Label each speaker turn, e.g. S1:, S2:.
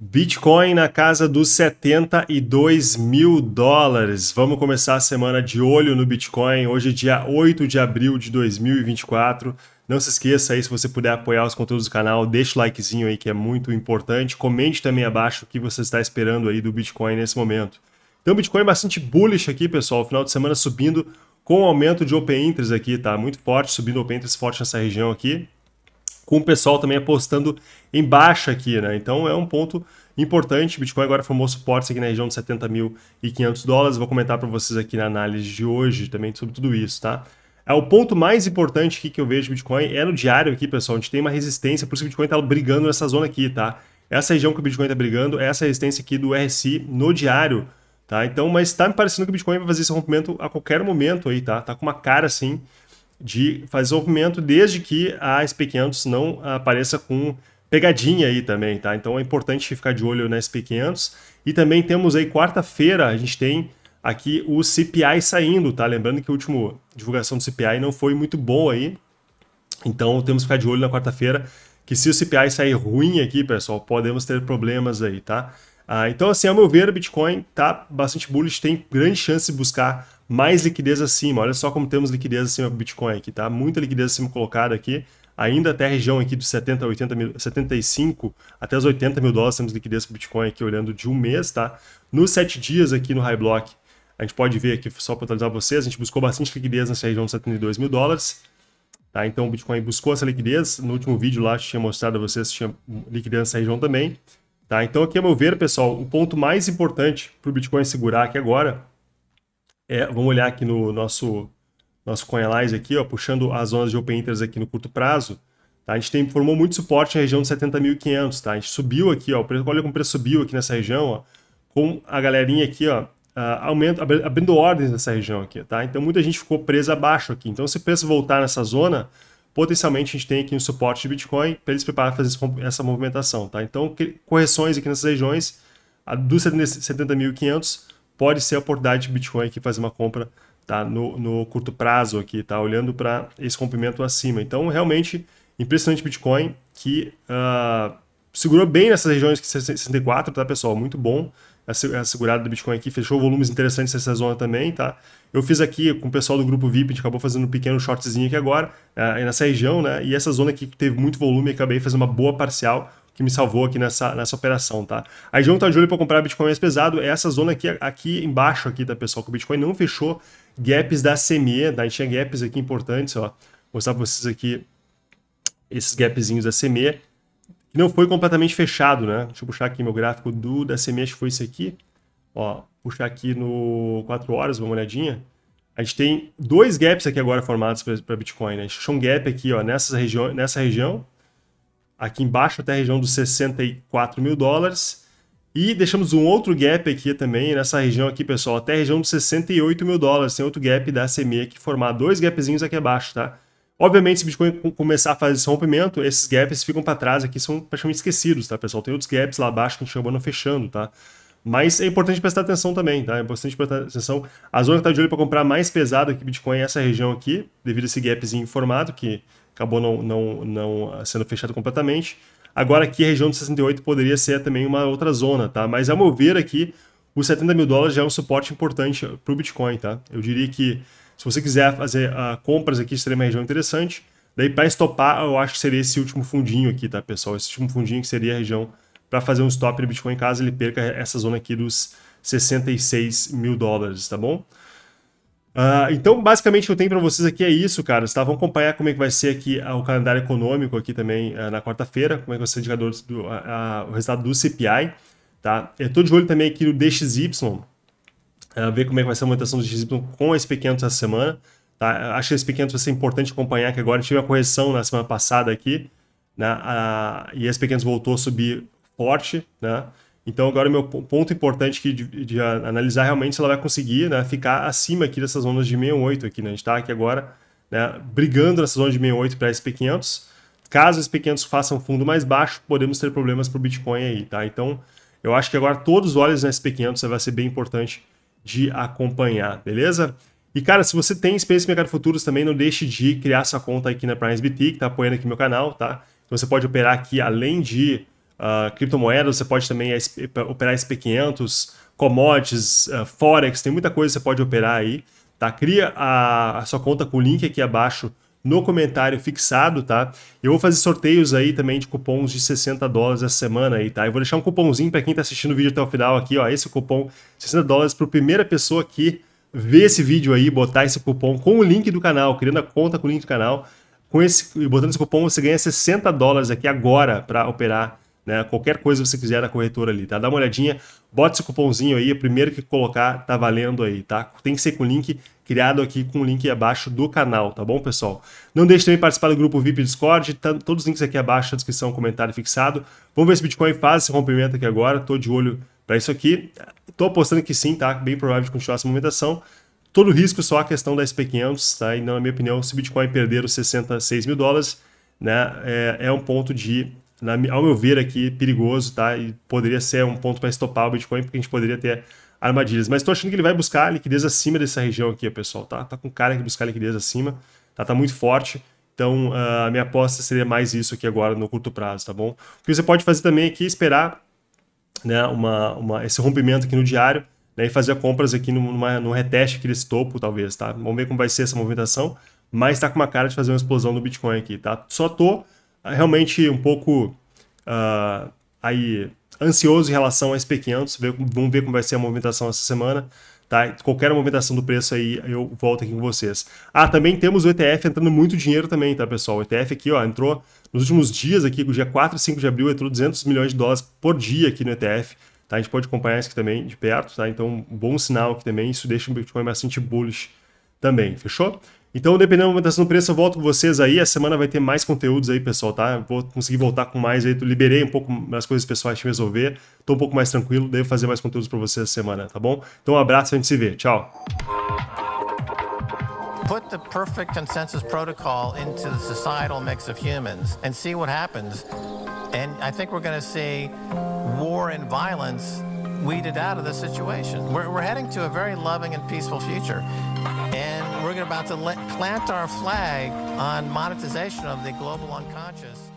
S1: Bitcoin na casa dos 72 mil dólares. Vamos começar a semana de olho no Bitcoin. Hoje, dia 8 de abril de 2024. Não se esqueça aí, se você puder apoiar os conteúdos do canal, deixa o likezinho aí que é muito importante. Comente também abaixo o que você está esperando aí do Bitcoin nesse momento. Então, Bitcoin é bastante bullish aqui, pessoal. Final de semana subindo com aumento de open interest aqui, tá? Muito forte, subindo open interest forte nessa região aqui com o pessoal também apostando em baixa aqui, né? Então é um ponto importante. Bitcoin agora é formou suporte aqui na região de 70.500 dólares. Vou comentar para vocês aqui na análise de hoje também sobre tudo isso, tá? É o ponto mais importante aqui que eu vejo Bitcoin é no diário aqui, pessoal. A gente tem uma resistência, por isso que o Bitcoin está brigando nessa zona aqui, tá? Essa região que o Bitcoin está brigando é essa resistência aqui do RSI no diário, tá? Então, mas está me parecendo que o Bitcoin vai fazer esse rompimento a qualquer momento aí, tá? Tá com uma cara assim de fazer o movimento desde que a SP500 não apareça com pegadinha aí também, tá? Então é importante ficar de olho na SP500. E também temos aí quarta-feira, a gente tem aqui o CPI saindo, tá? Lembrando que a última divulgação do CPI não foi muito boa aí. Então temos que ficar de olho na quarta-feira, que se o CPI sair ruim aqui, pessoal, podemos ter problemas aí, tá? Ah, então, assim, ao meu ver, o Bitcoin tá bastante bullish, tem grande chance de buscar mais liquidez acima. Olha só como temos liquidez acima do Bitcoin aqui, tá? Muita liquidez acima colocada aqui. Ainda até a região aqui dos 70, 80 mil, 75 até os 80 mil dólares temos liquidez para o Bitcoin aqui olhando de um mês, tá? Nos 7 dias aqui no High Block, a gente pode ver aqui, só para atualizar vocês, a gente buscou bastante liquidez nessa região dos 72 mil dólares. Tá? Então o Bitcoin buscou essa liquidez. No último vídeo lá, tinha mostrado a vocês que tinha liquidez nessa região também. Tá? Então aqui, a meu ver, pessoal, o ponto mais importante para o Bitcoin segurar aqui agora é, vamos olhar aqui no nosso, nosso CoinAnalyze aqui, ó, puxando as zonas de Open Interest aqui no curto prazo, tá? a gente tem, formou muito suporte na região de 70.500, tá? a gente subiu aqui, ó, preço, olha como o preço subiu aqui nessa região, ó, com a galerinha aqui, ó, aumento, abrindo ordens nessa região aqui, tá? Então muita gente ficou presa abaixo aqui. Então se o preço voltar nessa zona, potencialmente a gente tem aqui um suporte de Bitcoin para eles preparar fazer essa movimentação, tá? Então correções aqui nessas regiões, a dos 70.500 pode ser a oportunidade de Bitcoin aqui fazer uma compra tá? no, no curto prazo aqui, tá? olhando para esse comprimento acima. Então, realmente, impressionante Bitcoin que uh, segurou bem nessas regiões que 64, tá, pessoal? Muito bom a segurada do Bitcoin aqui, fechou volumes interessantes nessa zona também, tá? Eu fiz aqui com o pessoal do grupo VIP, a gente acabou fazendo um pequeno shortzinho aqui agora, uh, nessa região, né? E essa zona aqui que teve muito volume, acabei fazendo uma boa parcial, que me salvou aqui nessa, nessa operação, tá? Aí junto de olho para comprar Bitcoin mais pesado, é essa zona aqui, aqui embaixo aqui, tá, pessoal? Que o Bitcoin não fechou gaps da CME, tá? A gente tinha gaps aqui importantes, ó. Vou mostrar para vocês aqui esses gapzinhos da CME, que não foi completamente fechado, né? Deixa eu puxar aqui meu gráfico do da CME, acho que foi isso aqui. Ó, puxar aqui no 4 horas, uma olhadinha. A gente tem dois gaps aqui agora formados para Bitcoin, né? A gente achou um gap aqui, ó, nessa região, nessa região aqui embaixo até a região dos 64 mil dólares. E deixamos um outro gap aqui também, nessa região aqui, pessoal, até a região dos 68 mil dólares. Tem outro gap da CME que formar dois gapzinhos aqui abaixo, tá? Obviamente, se o Bitcoin começar a fazer esse rompimento, esses gaps ficam para trás aqui, são praticamente esquecidos, tá, pessoal? Tem outros gaps lá abaixo que a gente acabou não fechando, tá? Mas é importante prestar atenção também, tá? É importante prestar atenção. A zona que tá de olho para comprar mais pesado aqui Bitcoin é essa região aqui, devido a esse gapzinho formado, que acabou não, não, não ah, sendo fechado completamente. Agora aqui a região de 68 poderia ser também uma outra zona, tá? Mas a meu ver aqui, os 70 mil dólares já é um suporte importante para o Bitcoin, tá? Eu diria que se você quiser fazer uh, compras aqui, seria uma região interessante. Daí para estopar, eu acho que seria esse último fundinho aqui, tá, pessoal? Esse último fundinho que seria a região para fazer um stop de Bitcoin caso ele perca essa zona aqui dos 66 mil dólares, tá bom? Uh, então, basicamente, o que eu tenho para vocês aqui é isso, cara. Tá? Vamos acompanhar como é que vai ser aqui uh, o calendário econômico aqui também uh, na quarta-feira, como é que vai ser o indicador do o resultado do CPI, tá? Eu tô de olho também aqui no DXY, ver como é que vai ser a movimentação do DXY com esse pequeno essa semana, tá? Acho que esse pequeno vai ser importante acompanhar, que agora tive uma correção na semana passada aqui, né? e esse pequeno voltou a subir forte, né? Então, agora, o meu ponto importante aqui de, de, analisar realmente se ela vai conseguir né, ficar acima aqui dessas zonas de 68 aqui, né? A gente está aqui agora né, brigando nessa zona de 68 para SP500. Caso SP500 faça um fundo mais baixo, podemos ter problemas para o Bitcoin aí, tá? Então, eu acho que agora todos os olhos no SP500 vai ser bem importante de acompanhar, beleza? E, cara, se você tem experiência em mercado futuros também, não deixe de criar sua conta aqui na PrimeSBT, que está apoiando aqui meu canal, tá? Então, você pode operar aqui, além de uh, criptomoedas, você pode também operar SP500, commodities, uh, forex, tem muita coisa que você pode operar aí, tá? Cria a, a sua conta com o link aqui abaixo no comentário fixado, tá? Eu vou fazer sorteios aí também de cupons de 60 dólares essa semana aí, tá? Eu vou deixar um cupomzinho para quem tá assistindo o vídeo até o final aqui, ó, esse cupom 60 dólares para a primeira pessoa que ver esse vídeo aí, botar esse cupom com o link do canal, criando a conta com o link do canal, com esse botando esse cupom você ganha 60 dólares aqui agora para operar né? Qualquer coisa que você quiser da corretora ali, tá? Dá uma olhadinha, bota esse cupomzinho aí, o primeiro que colocar tá valendo aí, tá? Tem que ser com o link criado aqui com o link abaixo do canal, tá bom, pessoal? Não deixe também de participar do grupo VIP Discord, tá, todos os links aqui abaixo na descrição, comentário fixado. Vamos ver se o Bitcoin faz esse rompimento aqui agora, tô de olho para isso aqui. Tô apostando que sim, tá? Bem provável de continuar essa movimentação. Todo risco só a questão da SP500, tá? E na minha opinião, se o Bitcoin perder os 66 mil dólares, né, é, é um ponto de na, ao meu ver aqui, perigoso, tá? E poderia ser um ponto para estopar o Bitcoin, porque a gente poderia ter armadilhas. Mas estou achando que ele vai buscar liquidez acima dessa região aqui, pessoal, tá? Tá com cara de buscar liquidez acima, tá? Tá muito forte. Então, a minha aposta seria mais isso aqui agora no curto prazo, tá bom? O que você pode fazer também aqui é esperar né, uma, uma, esse rompimento aqui no diário né, e fazer compras aqui numa, num reteste aqui desse topo, talvez, tá? Vamos ver como vai ser essa movimentação, mas tá com uma cara de fazer uma explosão no Bitcoin aqui, tá? Só tô ah, realmente um pouco uh, aí ansioso em relação a SP500, vamos ver como vai ser a movimentação essa semana. Tá? Qualquer movimentação do preço aí, eu volto aqui com vocês. Ah, também temos o ETF entrando muito dinheiro também, tá, pessoal? O ETF aqui, ó, entrou nos últimos dias aqui, no dia 4 e 5 de abril, entrou 200 milhões de dólares por dia aqui no ETF. Tá? A gente pode acompanhar isso aqui também de perto, tá? Então, bom sinal aqui também, isso deixa o Bitcoin bastante bullish também, fechou? Então, dependendo da movimentação do assim, preço, eu volto com vocês aí. A semana vai ter mais conteúdos aí, pessoal, tá? Vou conseguir voltar com mais aí. Liberei um pouco as coisas pessoais de resolver. Tô um pouco mais tranquilo, devo fazer mais conteúdos para vocês essa semana, tá bom? Então, um abraço, a gente se vê. Tchau. put the perfect consensus protocol into the societal mix of humans and see what happens. And I think we're going to see war and violence weeded out of the situation. We're, we're heading to a very loving and peaceful future. And we're about to plant our flag on monetization of the global unconscious.